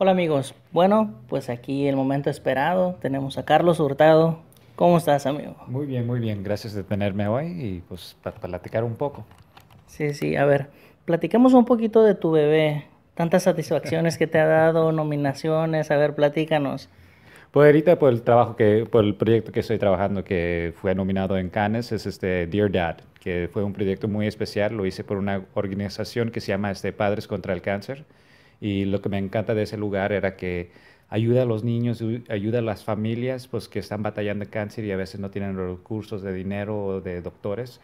Hola amigos, bueno, pues aquí el momento esperado, tenemos a Carlos Hurtado. ¿Cómo estás amigo? Muy bien, muy bien, gracias de tenerme hoy y pues para platicar un poco. Sí, sí, a ver, platicamos un poquito de tu bebé, tantas satisfacciones que te ha dado, nominaciones, a ver, platícanos. Pues ahorita por el trabajo que, por el proyecto que estoy trabajando que fue nominado en Cannes es este Dear Dad, que fue un proyecto muy especial, lo hice por una organización que se llama este Padres contra el Cáncer y lo que me encanta de ese lugar era que ayuda a los niños, ayuda a las familias pues, que están batallando cáncer y a veces no tienen los recursos de dinero o de doctores.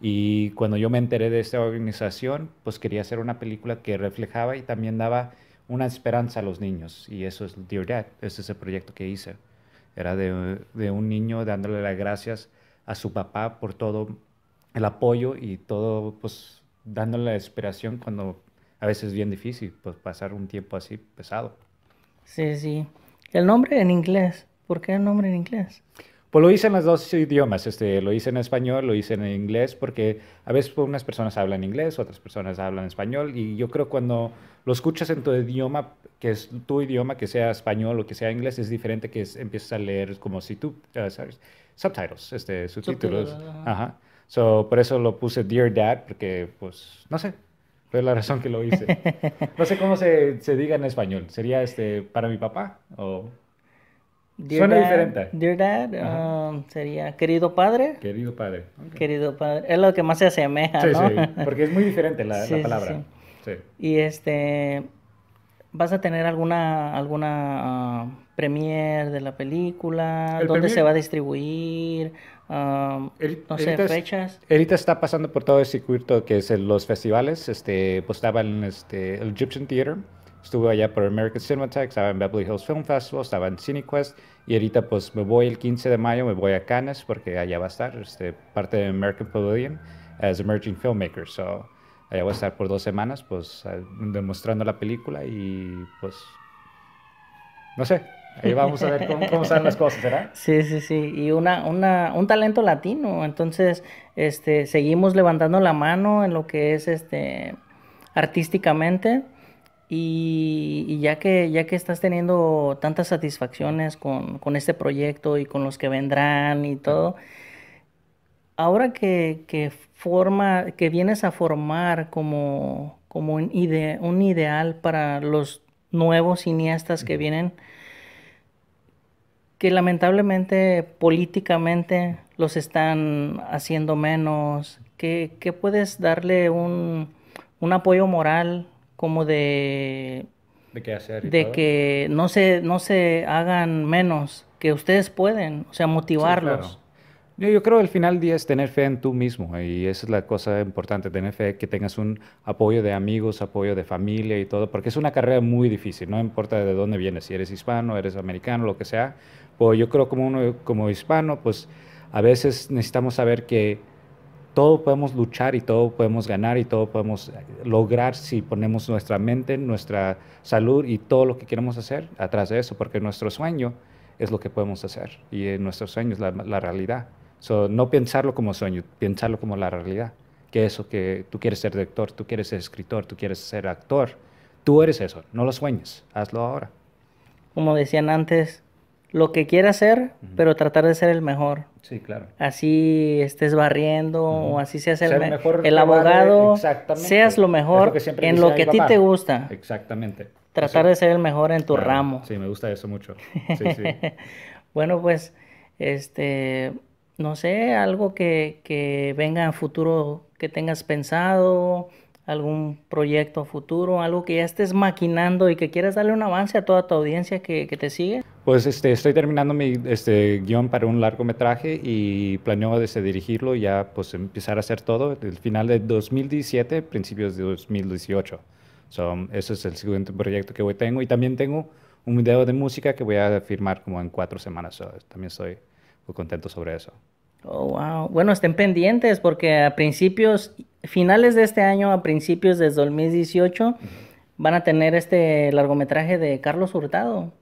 Y cuando yo me enteré de esta organización, pues quería hacer una película que reflejaba y también daba una esperanza a los niños. Y eso es Dear Dad, ese es el proyecto que hice. Era de, de un niño dándole las gracias a su papá por todo el apoyo y todo, pues dándole la esperación cuando a veces es bien difícil pues, pasar un tiempo así pesado. Sí, sí. El nombre en inglés. ¿Por qué el nombre en inglés? Pues lo hice en los dos idiomas, este, lo hice en español, lo hice en inglés, porque a veces unas personas hablan inglés, otras personas hablan español, y yo creo cuando lo escuchas en tu idioma, que es tu idioma, que sea español o que sea inglés, es diferente que es, empiezas a leer como si tú, eh, sabes, subtitles, este, subtítulos. Subtítulos. Ajá. por eso lo puse Dear Dad, porque, pues, no sé, fue la razón que lo hice. No sé cómo se, se diga en español. ¿Sería este para mi papá? O... Suena diferente. Dear dad, um, sería querido padre. Querido padre. Querido padre. Es lo que más se asemeja, sí, ¿no? Sí, porque es muy diferente la, la palabra. Sí. Y este, ¿Vas a tener alguna, alguna ah, premiere de la película? ¿Dónde se va a distribuir? Ah, no sé, fechas. ahorita está pasando por todo el circuito que es los festivales. Este, pues estaba en este, el Egyptian Theater, estuve allá por American Cinematheque, estaba en Beverly Hills Film Festival, estaba en CineQuest y ahorita pues me voy el 15 de mayo, me voy a Cannes porque allá va a estar este, parte de American Pavilion as Emerging Filmmaker. Allá voy a estar por dos semanas, pues, demostrando la película y, pues, no sé. Ahí vamos a ver cómo, cómo salen las cosas, ¿verdad? Sí, sí, sí. Y una, una, un talento latino. Entonces, este, seguimos levantando la mano en lo que es, este, artísticamente. Y, ya, que, ya que estás teniendo tantas satisfacciones con, con, este proyecto y con los que vendrán y todo, ahora que, forma, que vienes a formar como, como un, ideal para los nuevos cineastas que vienen, que lamentablemente políticamente los están haciendo menos, ¿qué puedes darle un, apoyo moral como de... De, que no se, no se hagan menos, que ustedes pueden, o sea, motivarlos. Yo, creo que el final día es tener fe en tú mismo eh, y esa es la cosa importante, tener fe, que tengas un apoyo de amigos, apoyo de familia y todo, porque es una carrera muy difícil, no importa de dónde vienes, si eres hispano, eres americano, lo que sea, pues yo creo como como hispano, pues a veces necesitamos saber que todo podemos luchar y todo podemos ganar y todo podemos eh, lograr si ponemos nuestra mente, nuestra salud y todo lo que queremos hacer atrás de eso, porque nuestro sueño es lo que podemos hacer y eh, nuestro sueño es la realidad no pensarlo como sueño, pensarlo como la realidad. Que eso, que tú quieres ser director, tú quieres ser escritor, tú quieres ser actor, tú eres eso, no lo sueñes, hazlo ahora. Como decían antes, lo que quieras hacer, pero tratar de ser el mejor. Sí, claro. Así estés barriendo o así seas el, mejor el abogado, seas lo mejor en lo que a ti te gusta. Exactamente. Tratar de ser el mejor en tu ramo. Sí, me gusta eso mucho. Sí, sí. bueno, pues este no sé, algo que, venga en futuro que tengas pensado, algún proyecto futuro, algo que ya estés maquinando y que quieras darle un avance a toda tu audiencia que, te sigue? Pues este, estoy terminando mi este, guión para un largometraje y planeo desde dirigirlo y ya pues empezar a hacer todo el final de 2017, principios de 2018. ese es el siguiente proyecto que hoy tengo y también tengo un video de música que voy a firmar como en cuatro semanas. también estoy contento sobre eso. Oh, wow. Bueno, estén pendientes porque a principios, finales de este año, a principios de 2018, van a tener este largometraje de Carlos Hurtado.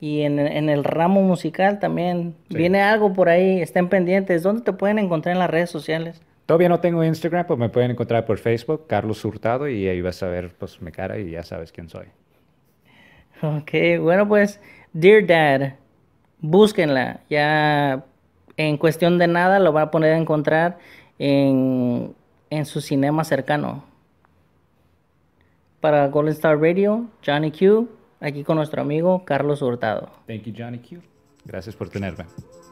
Y en, el ramo musical también viene algo por ahí, estén pendientes. ¿Dónde te pueden encontrar en las redes sociales? Todavía no tengo Instagram, pero pues me pueden encontrar por Facebook, Carlos Hurtado, y ahí vas a ver pues mi cara y ya sabes quién soy. Ok, bueno pues, Dear Dad, búsquenla. Ya en cuestión de nada lo va a poner a encontrar en, en su cinema cercano. Para Golden Star Radio, Johnny Q, aquí con nuestro amigo Carlos Hurtado. Thank you, Johnny Q. Gracias por tenerme.